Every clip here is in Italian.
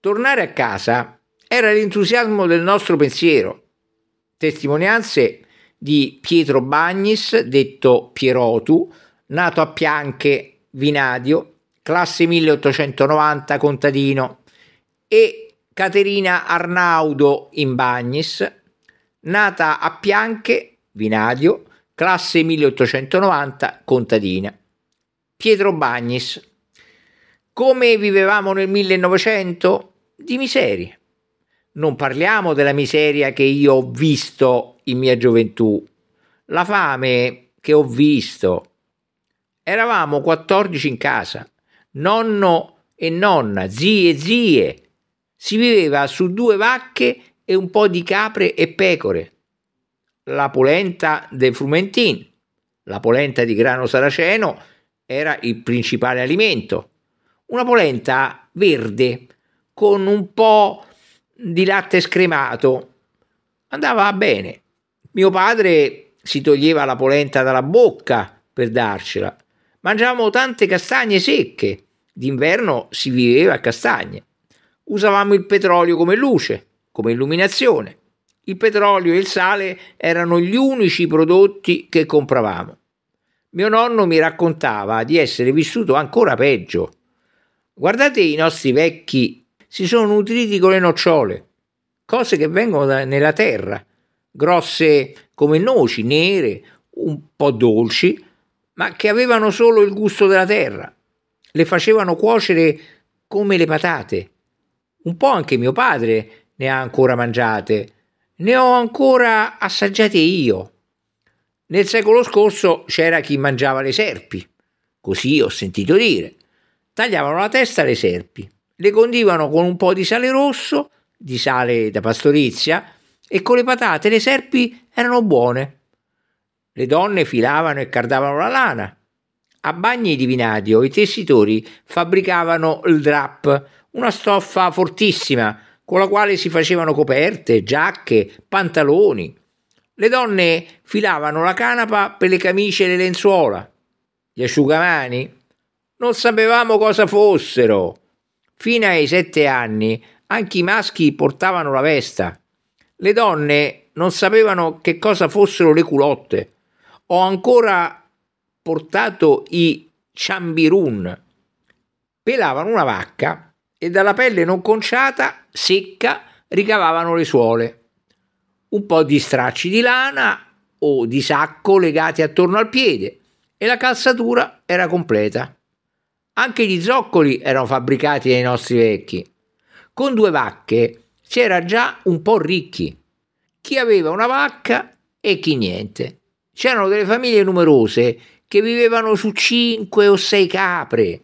Tornare a casa era l'entusiasmo del nostro pensiero. Testimonianze di Pietro Bagnis, detto Pierotu, nato a Pianche, Vinadio, classe 1890, contadino, e Caterina Arnaudo in Bagnis, nata a Pianche, Vinadio, classe 1890, contadina. Pietro Bagnis come vivevamo nel 1900? Di miserie. Non parliamo della miseria che io ho visto in mia gioventù, la fame che ho visto. Eravamo 14 in casa, nonno e nonna, zie e zie. Si viveva su due vacche e un po' di capre e pecore. La polenta del Frumentin, la polenta di grano saraceno, era il principale alimento una polenta verde con un po' di latte scremato. Andava bene. Mio padre si toglieva la polenta dalla bocca per darcela. Mangiavamo tante castagne secche. D'inverno si viveva a castagne. Usavamo il petrolio come luce, come illuminazione. Il petrolio e il sale erano gli unici prodotti che compravamo. Mio nonno mi raccontava di essere vissuto ancora peggio Guardate i nostri vecchi, si sono nutriti con le nocciole, cose che vengono da, nella terra, grosse come noci, nere, un po' dolci, ma che avevano solo il gusto della terra. Le facevano cuocere come le patate. Un po' anche mio padre ne ha ancora mangiate, ne ho ancora assaggiate io. Nel secolo scorso c'era chi mangiava le serpi, così ho sentito dire tagliavano la testa alle serpi, le condivano con un po' di sale rosso, di sale da pastorizia, e con le patate le serpi erano buone. Le donne filavano e cardavano la lana. A bagni di vinadio i tessitori fabbricavano il drap, una stoffa fortissima con la quale si facevano coperte, giacche, pantaloni. Le donne filavano la canapa per le camicie e le lenzuola. Gli asciugamani non sapevamo cosa fossero. Fino ai sette anni anche i maschi portavano la vesta. Le donne non sapevano che cosa fossero le culotte. Ho ancora portato i ciambirun. Pelavano una vacca e dalla pelle non conciata, secca, ricavavano le suole. Un po' di stracci di lana o di sacco legati attorno al piede e la calzatura era completa. Anche gli zoccoli erano fabbricati dai nostri vecchi. Con due vacche si era già un po' ricchi. Chi aveva una vacca e chi niente. C'erano delle famiglie numerose che vivevano su cinque o sei capre.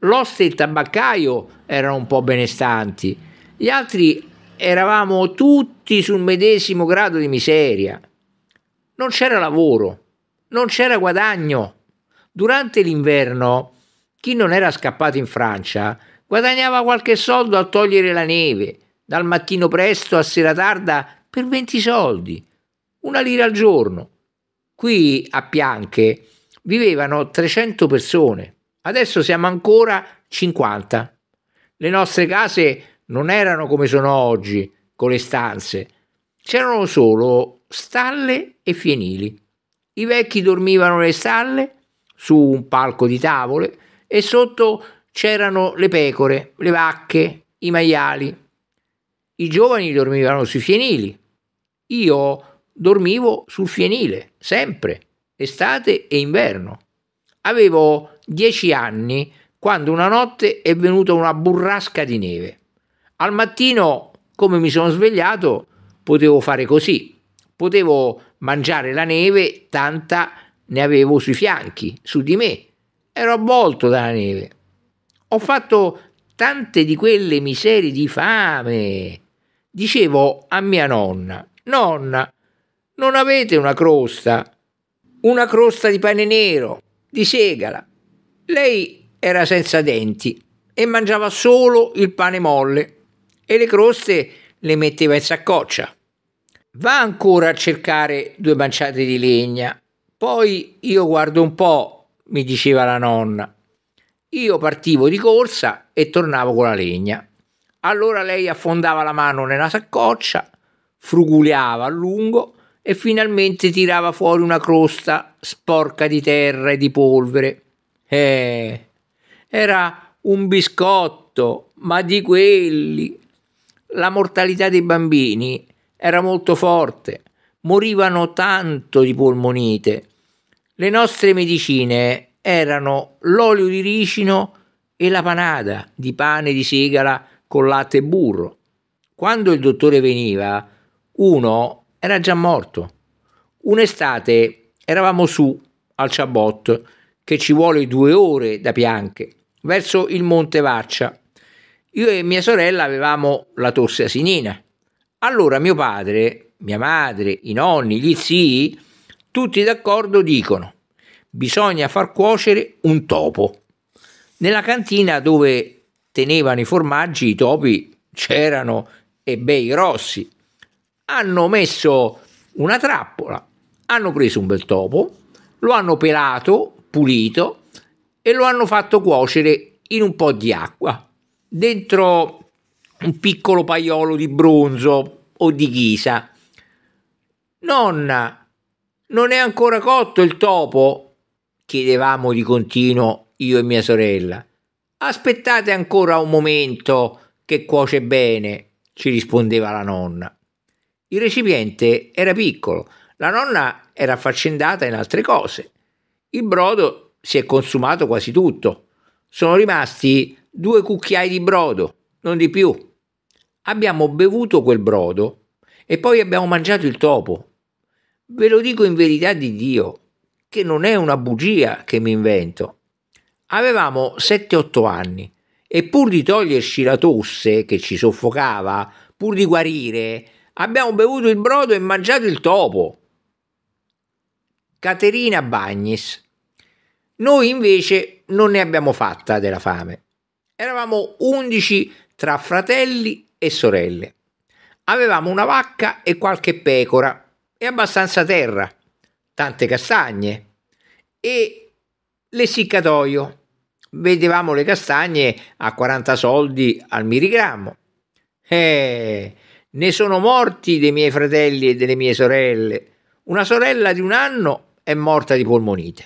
L'oste e il tabaccaio erano un po' benestanti, gli altri eravamo tutti sul medesimo grado di miseria. Non c'era lavoro, non c'era guadagno. Durante l'inverno chi non era scappato in Francia guadagnava qualche soldo a togliere la neve, dal mattino presto a sera tarda per 20 soldi, una lira al giorno. Qui a Pianche vivevano 300 persone, adesso siamo ancora 50. Le nostre case non erano come sono oggi, con le stanze, c'erano solo stalle e fienili. I vecchi dormivano nelle stalle, su un palco di tavole, e sotto c'erano le pecore, le vacche, i maiali. I giovani dormivano sui fienili. Io dormivo sul fienile, sempre, estate e inverno. Avevo dieci anni quando una notte è venuta una burrasca di neve. Al mattino, come mi sono svegliato, potevo fare così. Potevo mangiare la neve, tanta ne avevo sui fianchi, su di me, Ero avvolto dalla neve. Ho fatto tante di quelle miserie di fame. Dicevo a mia nonna, nonna, non avete una crosta? Una crosta di pane nero, di segala. Lei era senza denti e mangiava solo il pane molle e le croste le metteva in saccoccia. Va ancora a cercare due manciate di legna. Poi io guardo un po' mi diceva la nonna. Io partivo di corsa e tornavo con la legna. Allora lei affondava la mano nella saccoccia, fruguliava a lungo e finalmente tirava fuori una crosta sporca di terra e di polvere. Eh, era un biscotto, ma di quelli. La mortalità dei bambini era molto forte, morivano tanto di polmonite le nostre medicine erano l'olio di ricino e la panada di pane di segala con latte e burro. Quando il dottore veniva, uno era già morto. Un'estate eravamo su al Ciabot, che ci vuole due ore da Pianche, verso il Monte Vaccia. Io e mia sorella avevamo la tosse asinina. Allora mio padre, mia madre, i nonni, gli zii tutti d'accordo dicono bisogna far cuocere un topo. Nella cantina dove tenevano i formaggi i topi c'erano e bei grossi. Hanno messo una trappola, hanno preso un bel topo, lo hanno pelato, pulito e lo hanno fatto cuocere in un po' di acqua, dentro un piccolo paiolo di bronzo o di ghisa. Nonna, non è ancora cotto il topo? chiedevamo di continuo io e mia sorella. Aspettate ancora un momento che cuoce bene, ci rispondeva la nonna. Il recipiente era piccolo, la nonna era affaccendata in altre cose. Il brodo si è consumato quasi tutto. Sono rimasti due cucchiai di brodo, non di più. Abbiamo bevuto quel brodo e poi abbiamo mangiato il topo Ve lo dico in verità di Dio, che non è una bugia che mi invento. Avevamo 7-8 anni e pur di toglierci la tosse che ci soffocava, pur di guarire, abbiamo bevuto il brodo e mangiato il topo. Caterina Bagnis. Noi invece non ne abbiamo fatta della fame. Eravamo 11 tra fratelli e sorelle. Avevamo una vacca e qualche pecora e abbastanza terra, tante castagne e l'essiccatoio. Vedevamo le castagne a 40 soldi al miligrammo. Eh, ne sono morti dei miei fratelli e delle mie sorelle. Una sorella di un anno è morta di polmonite.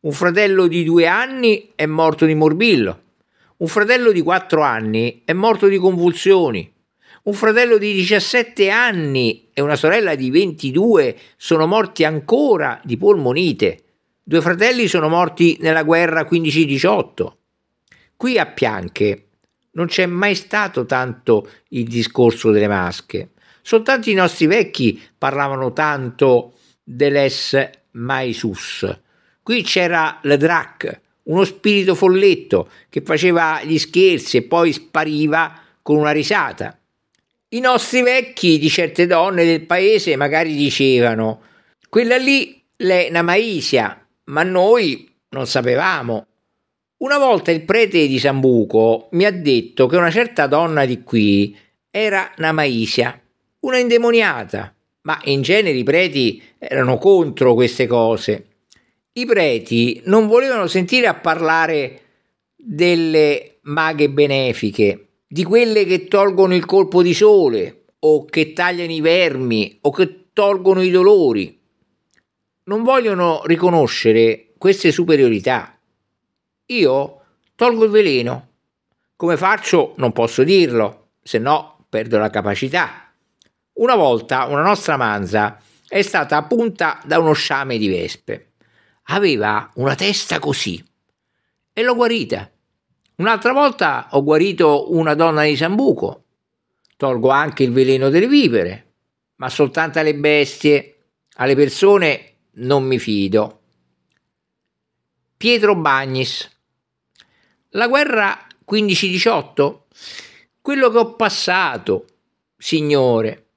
Un fratello di due anni è morto di morbillo. Un fratello di quattro anni è morto di convulsioni. Un fratello di 17 anni e una sorella di 22 sono morti ancora di polmonite. Due fratelli sono morti nella guerra 15-18. Qui a Pianche non c'è mai stato tanto il discorso delle masche. Soltanto i nostri vecchi parlavano tanto dell'es maisus. Qui c'era la drac, uno spirito folletto che faceva gli scherzi e poi spariva con una risata. I nostri vecchi di certe donne del paese magari dicevano quella lì è una maisia, ma noi non sapevamo. Una volta il prete di Sambuco mi ha detto che una certa donna di qui era una maisia, una indemoniata, ma in genere i preti erano contro queste cose. I preti non volevano sentire a parlare delle maghe benefiche, di quelle che tolgono il colpo di sole o che tagliano i vermi o che tolgono i dolori. Non vogliono riconoscere queste superiorità. Io tolgo il veleno. Come faccio? Non posso dirlo, se no perdo la capacità. Una volta una nostra manza è stata punta da uno sciame di vespe. Aveva una testa così e l'ho guarita. Un'altra volta ho guarito una donna di Sambuco. Tolgo anche il veleno delle vivere, ma soltanto alle bestie, alle persone non mi fido. Pietro Bagnis. La guerra 15-18? Quello che ho passato, signore.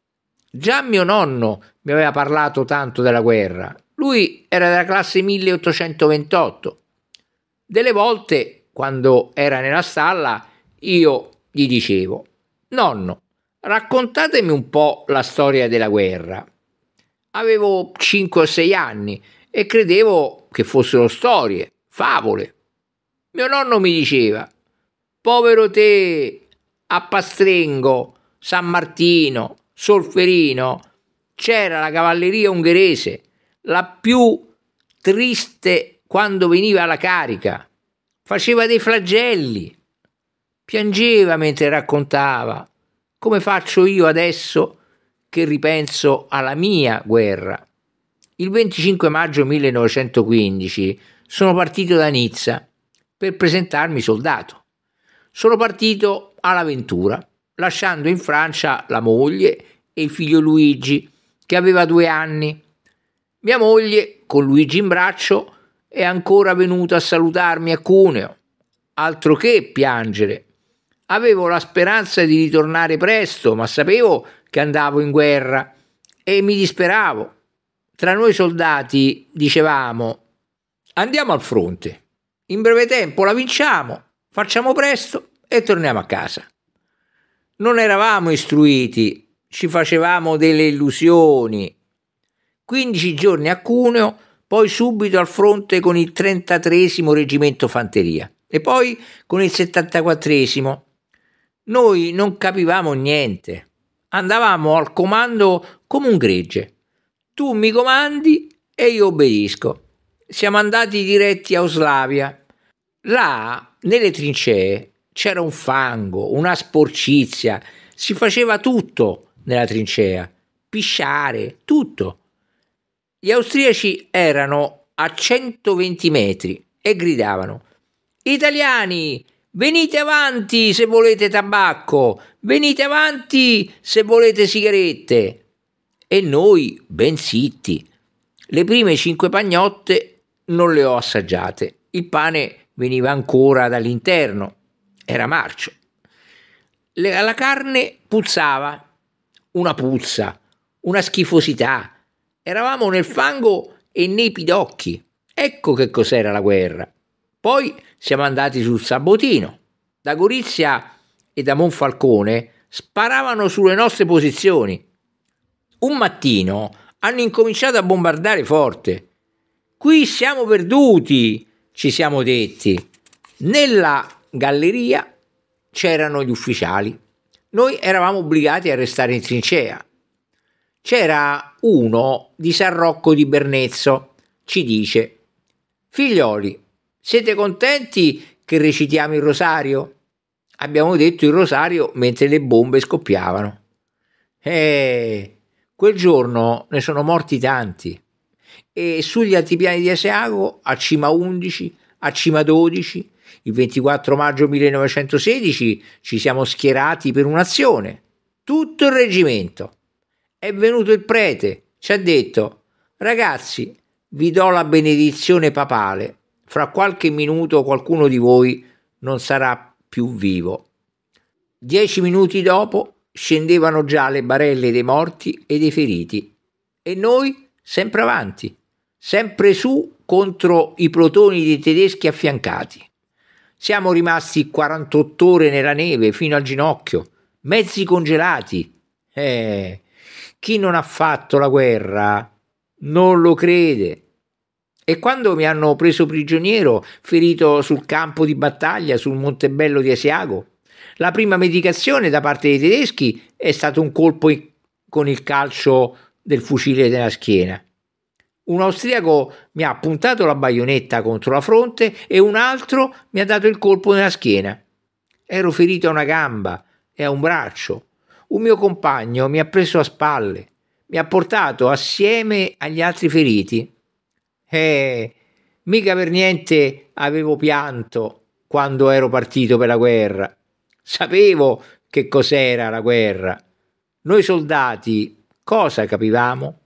Già mio nonno mi aveva parlato tanto della guerra. Lui era della classe 1828. Delle volte quando era nella stalla, io gli dicevo, nonno, raccontatemi un po' la storia della guerra. Avevo 5 o 6 anni e credevo che fossero storie, favole. Mio nonno mi diceva, povero te, a Pastrengo, San Martino, Solferino, c'era la cavalleria ungherese, la più triste quando veniva alla carica faceva dei flagelli, piangeva mentre raccontava, come faccio io adesso che ripenso alla mia guerra. Il 25 maggio 1915 sono partito da Nizza per presentarmi soldato. Sono partito all'avventura, lasciando in Francia la moglie e il figlio Luigi, che aveva due anni. Mia moglie, con Luigi in braccio, è ancora venuto a salutarmi a Cuneo. Altro che piangere. Avevo la speranza di ritornare presto, ma sapevo che andavo in guerra e mi disperavo. Tra noi soldati dicevamo andiamo al fronte. In breve tempo la vinciamo, facciamo presto e torniamo a casa. Non eravamo istruiti, ci facevamo delle illusioni. 15 giorni a Cuneo poi subito al fronte con il 33 Reggimento Fanteria e poi con il 74 Noi non capivamo niente, andavamo al comando come un gregge. Tu mi comandi e io obbedisco. Siamo andati diretti a Oslavia. Là, nelle trincee, c'era un fango, una sporcizia, si faceva tutto nella trincea, pisciare, tutto. Gli austriaci erano a 120 metri e gridavano: Italiani, venite avanti se volete tabacco, venite avanti se volete sigarette. E noi, ben zitti, le prime cinque pagnotte non le ho assaggiate. Il pane veniva ancora dall'interno, era marcio. La carne puzzava, una puzza, una schifosità Eravamo nel fango e nei pidocchi. Ecco che cos'era la guerra. Poi siamo andati sul Sabotino. Da Gorizia e da Monfalcone sparavano sulle nostre posizioni. Un mattino hanno incominciato a bombardare forte. Qui siamo perduti, ci siamo detti. Nella galleria c'erano gli ufficiali. Noi eravamo obbligati a restare in trincea. C'era uno di San Rocco di Bernezzo, ci dice, figlioli, siete contenti che recitiamo il rosario? Abbiamo detto il rosario mentre le bombe scoppiavano. Eh, quel giorno ne sono morti tanti. E sugli altipiani di Asiago, a Cima 11, a Cima 12, il 24 maggio 1916 ci siamo schierati per un'azione. Tutto il reggimento è venuto il prete, ci ha detto, ragazzi, vi do la benedizione papale, fra qualche minuto qualcuno di voi non sarà più vivo. Dieci minuti dopo scendevano già le barelle dei morti e dei feriti e noi sempre avanti, sempre su contro i plotoni dei tedeschi affiancati. Siamo rimasti 48 ore nella neve fino al ginocchio, mezzi congelati. Eh, chi non ha fatto la guerra non lo crede. E quando mi hanno preso prigioniero, ferito sul campo di battaglia sul Montebello di Asiago, la prima medicazione da parte dei tedeschi è stato un colpo con il calcio del fucile della schiena. Un austriaco mi ha puntato la baionetta contro la fronte e un altro mi ha dato il colpo nella schiena. Ero ferito a una gamba e a un braccio un mio compagno mi ha preso a spalle, mi ha portato assieme agli altri feriti. Eh, mica per niente avevo pianto quando ero partito per la guerra. Sapevo che cos'era la guerra. Noi soldati cosa capivamo?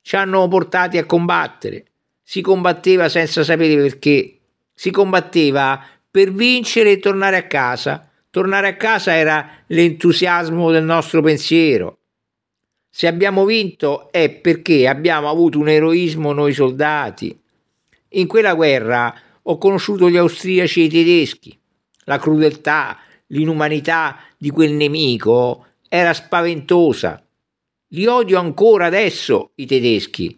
Ci hanno portati a combattere. Si combatteva senza sapere perché. Si combatteva per vincere e tornare a casa. Tornare a casa era l'entusiasmo del nostro pensiero. Se abbiamo vinto è perché abbiamo avuto un eroismo noi soldati. In quella guerra ho conosciuto gli austriaci e i tedeschi. La crudeltà, l'inumanità di quel nemico era spaventosa. Li odio ancora adesso i tedeschi.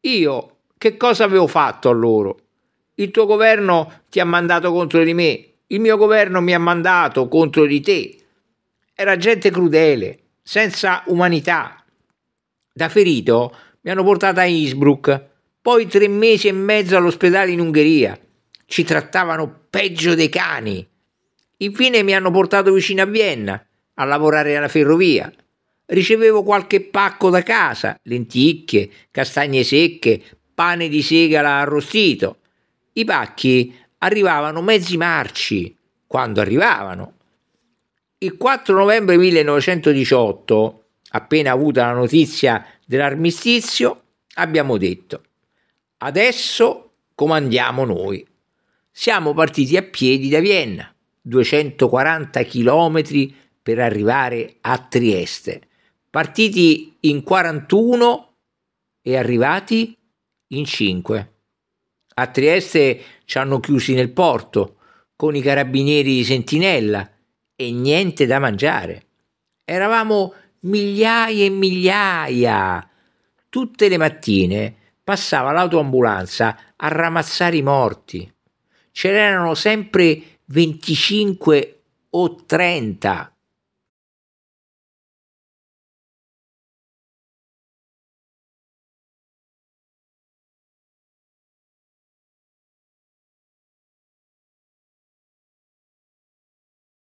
Io che cosa avevo fatto a loro? Il tuo governo ti ha mandato contro di me, il mio governo mi ha mandato contro di te. Era gente crudele, senza umanità. Da ferito mi hanno portato a Innsbruck, poi tre mesi e mezzo all'ospedale in Ungheria. Ci trattavano peggio dei cani. Infine mi hanno portato vicino a Vienna a lavorare alla ferrovia. Ricevevo qualche pacco da casa, lenticchie, castagne secche, pane di segala arrostito. I pacchi arrivavano mezzi marci quando arrivavano. Il 4 novembre 1918, appena avuta la notizia dell'armistizio, abbiamo detto, adesso comandiamo noi. Siamo partiti a piedi da Vienna, 240 chilometri per arrivare a Trieste, partiti in 41 e arrivati in 5. A Trieste ci hanno chiusi nel porto, con i carabinieri di sentinella e niente da mangiare. Eravamo migliaia e migliaia. Tutte le mattine passava l'autoambulanza a ramazzare i morti. Ce n'erano sempre 25 o 30.